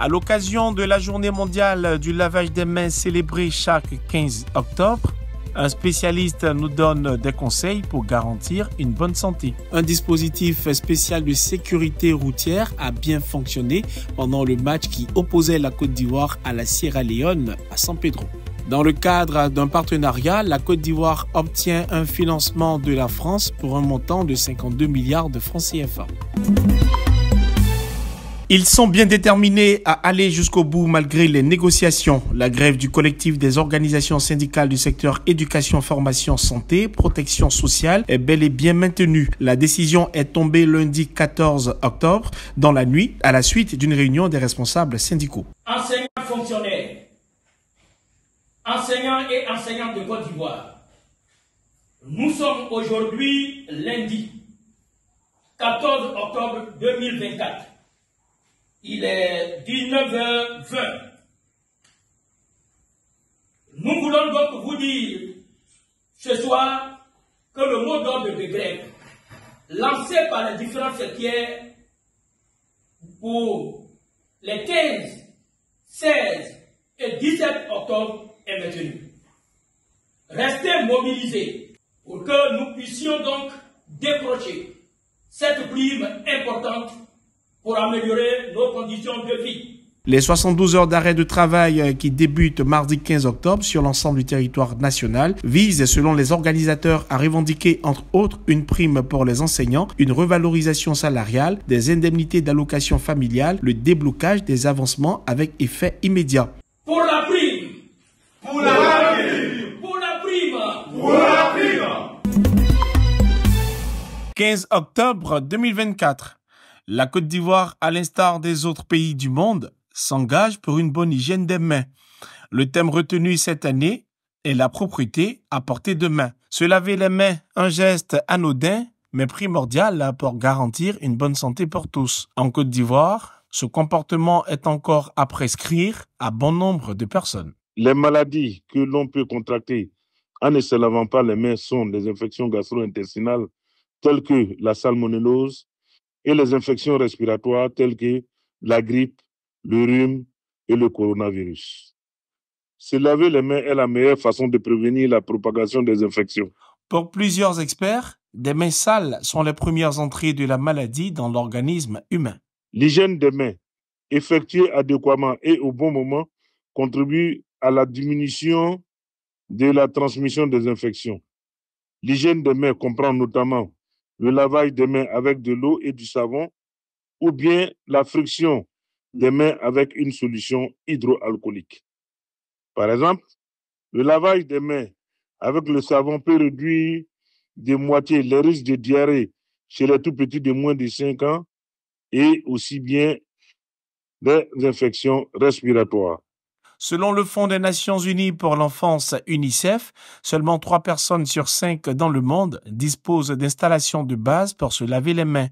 À l'occasion de la journée mondiale du lavage des mains célébrée chaque 15 octobre, un spécialiste nous donne des conseils pour garantir une bonne santé. Un dispositif spécial de sécurité routière a bien fonctionné pendant le match qui opposait la Côte d'Ivoire à la Sierra Leone à San Pedro. Dans le cadre d'un partenariat, la Côte d'Ivoire obtient un financement de la France pour un montant de 52 milliards de francs CFA. Ils sont bien déterminés à aller jusqu'au bout malgré les négociations. La grève du collectif des organisations syndicales du secteur éducation, formation, santé, protection sociale est bel et bien maintenue. La décision est tombée lundi 14 octobre dans la nuit à la suite d'une réunion des responsables syndicaux. Enseignants fonctionnaires, enseignants et enseignants de Côte d'Ivoire, nous sommes aujourd'hui lundi 14 octobre 2024. Il est 19h20. Nous voulons donc vous dire ce soir que le mot d'ordre de grève, lancé par les différents secteurs pour les 15, 16 et 17 octobre est maintenu. Restez mobilisés pour que nous puissions donc décrocher cette prime importante pour améliorer nos conditions de vie. Les 72 heures d'arrêt de travail euh, qui débutent mardi 15 octobre sur l'ensemble du territoire national visent, selon les organisateurs, à revendiquer entre autres une prime pour les enseignants, une revalorisation salariale, des indemnités d'allocation familiale, le déblocage des avancements avec effet immédiat. Pour la prime Pour la prime Pour la prime Pour la prime 15 octobre 2024 la Côte d'Ivoire, à l'instar des autres pays du monde, s'engage pour une bonne hygiène des mains. Le thème retenu cette année est la propreté à portée de main. Se laver les mains, un geste anodin, mais primordial pour garantir une bonne santé pour tous. En Côte d'Ivoire, ce comportement est encore à prescrire à bon nombre de personnes. Les maladies que l'on peut contracter en ne se lavant pas les mains sont des infections gastro-intestinales telles que la salmonellose, et les infections respiratoires telles que la grippe, le rhume et le coronavirus. Se laver les mains est la meilleure façon de prévenir la propagation des infections. Pour plusieurs experts, des mains sales sont les premières entrées de la maladie dans l'organisme humain. L'hygiène des mains, effectuée adéquatement et au bon moment, contribue à la diminution de la transmission des infections. L'hygiène des mains comprend notamment le lavage des mains avec de l'eau et du savon, ou bien la friction des mains avec une solution hydroalcoolique. Par exemple, le lavage des mains avec le savon peut réduire de moitié les risques de diarrhée chez les tout petits de moins de 5 ans et aussi bien des infections respiratoires. Selon le Fonds des Nations Unies pour l'enfance UNICEF, seulement 3 personnes sur 5 dans le monde disposent d'installations de base pour se laver les mains.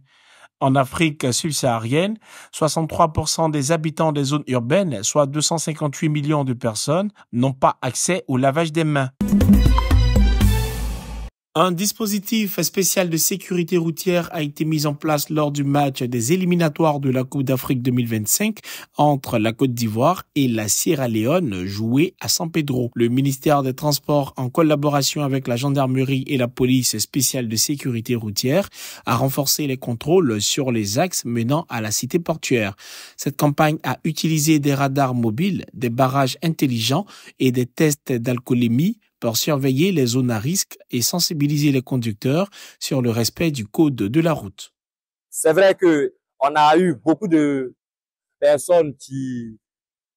En Afrique subsaharienne, 63% des habitants des zones urbaines, soit 258 millions de personnes, n'ont pas accès au lavage des mains. Un dispositif spécial de sécurité routière a été mis en place lors du match des éliminatoires de la Coupe d'Afrique 2025 entre la Côte d'Ivoire et la Sierra Leone joué à San Pedro. Le ministère des Transports, en collaboration avec la gendarmerie et la police spéciale de sécurité routière, a renforcé les contrôles sur les axes menant à la cité portuaire. Cette campagne a utilisé des radars mobiles, des barrages intelligents et des tests d'alcoolémie pour surveiller les zones à risque et sensibiliser les conducteurs sur le respect du code de la route. C'est vrai que on a eu beaucoup de personnes qui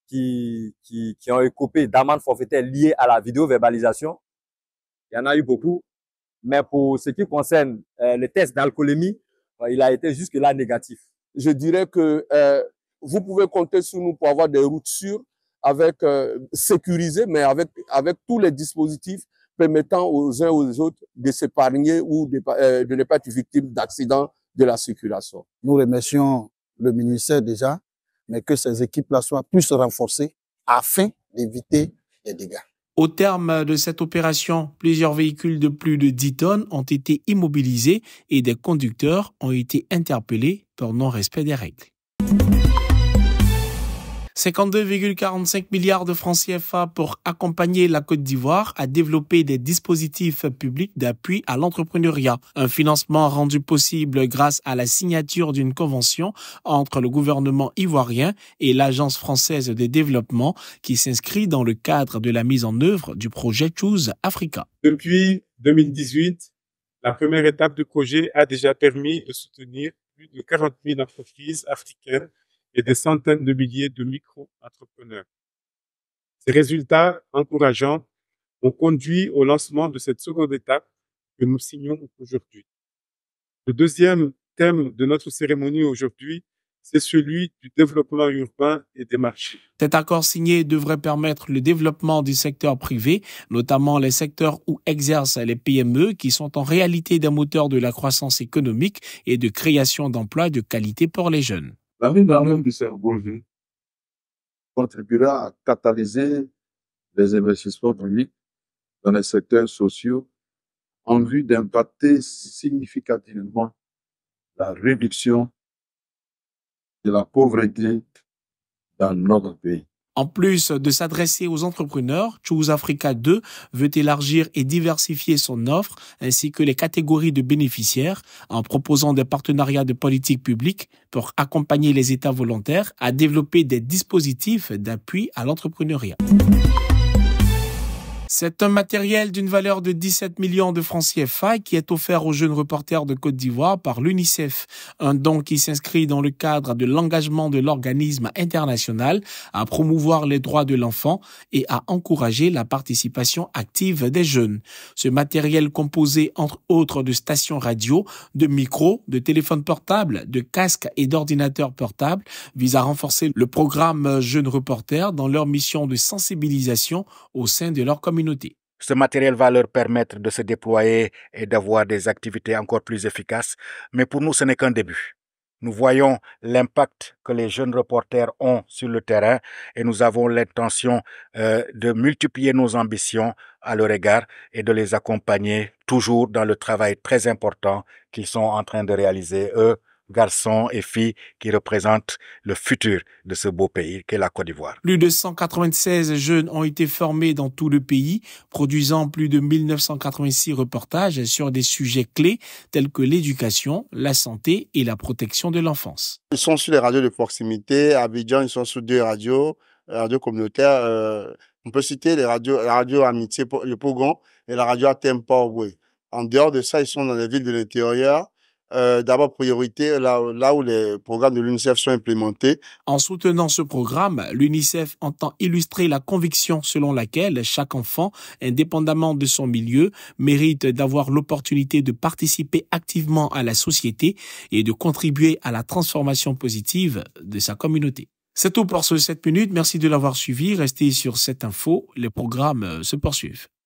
qui, qui, qui ont écopé d'amendes forfaitaires liées à la vidéo-verbalisation. Il y en a eu beaucoup. Mais pour ce qui concerne euh, les tests d'alcoolémie, euh, il a été jusque-là négatif. Je dirais que euh, vous pouvez compter sur nous pour avoir des routes sûres, avec euh, sécurisé, mais avec, avec tous les dispositifs permettant aux uns aux autres de s'épargner ou de, euh, de ne pas être victime d'accidents de la circulation. Nous remercions le ministère déjà, mais que ces équipes-là soient plus renforcées afin d'éviter les dégâts. Au terme de cette opération, plusieurs véhicules de plus de 10 tonnes ont été immobilisés et des conducteurs ont été interpellés pour non-respect des règles. 52,45 milliards de francs CFA pour accompagner la Côte d'Ivoire à développer des dispositifs publics d'appui à l'entrepreneuriat. Un financement rendu possible grâce à la signature d'une convention entre le gouvernement ivoirien et l'Agence française de développement qui s'inscrit dans le cadre de la mise en œuvre du projet Choose Africa. Depuis 2018, la première étape du projet a déjà permis de soutenir plus de 40 000 entreprises africaines et des centaines de milliers de micro-entrepreneurs. Ces résultats encourageants ont conduit au lancement de cette seconde étape que nous signons aujourd'hui. Le deuxième thème de notre cérémonie aujourd'hui, c'est celui du développement urbain et des marchés. Cet accord signé devrait permettre le développement du secteur privé, notamment les secteurs où exercent les PME qui sont en réalité des moteurs de la croissance économique et de création d'emplois de qualité pour les jeunes. La mise en de cerveau contribuera à catalyser les investissements publics dans les secteurs sociaux en vue d'impacter significativement la réduction de la pauvreté dans notre pays. En plus de s'adresser aux entrepreneurs, Choose Africa 2 veut élargir et diversifier son offre ainsi que les catégories de bénéficiaires en proposant des partenariats de politique publique pour accompagner les États volontaires à développer des dispositifs d'appui à l'entrepreneuriat. C'est un matériel d'une valeur de 17 millions de francs CFA qui est offert aux jeunes reporters de Côte d'Ivoire par l'UNICEF, un don qui s'inscrit dans le cadre de l'engagement de l'organisme international à promouvoir les droits de l'enfant et à encourager la participation active des jeunes. Ce matériel composé entre autres de stations radio, de micros, de téléphones portables, de casques et d'ordinateurs portables vise à renforcer le programme Jeunes Reporters dans leur mission de sensibilisation au sein de leur communauté. Ce matériel va leur permettre de se déployer et d'avoir des activités encore plus efficaces, mais pour nous, ce n'est qu'un début. Nous voyons l'impact que les jeunes reporters ont sur le terrain et nous avons l'intention euh, de multiplier nos ambitions à leur égard et de les accompagner toujours dans le travail très important qu'ils sont en train de réaliser, eux, garçons et filles qui représentent le futur de ce beau pays qu'est la Côte d'Ivoire. Plus de 196 jeunes ont été formés dans tout le pays, produisant plus de 1986 reportages sur des sujets clés tels que l'éducation, la santé et la protection de l'enfance. Ils sont sur les radios de proximité, à Abidjan, ils sont sur deux radios, euh, radios communautaires. Euh, on peut citer les radios, la radio Amitié, le Pogon et la radio Atempa En dehors de ça, ils sont dans les villes de l'intérieur, euh, d'abord priorité là, là où les programmes de l'UNICEF sont implémentés. En soutenant ce programme, l'UNICEF entend illustrer la conviction selon laquelle chaque enfant, indépendamment de son milieu, mérite d'avoir l'opportunité de participer activement à la société et de contribuer à la transformation positive de sa communauté. C'est tout pour ce 7 minutes. Merci de l'avoir suivi. Restez sur cette info. Les programmes euh, se poursuivent.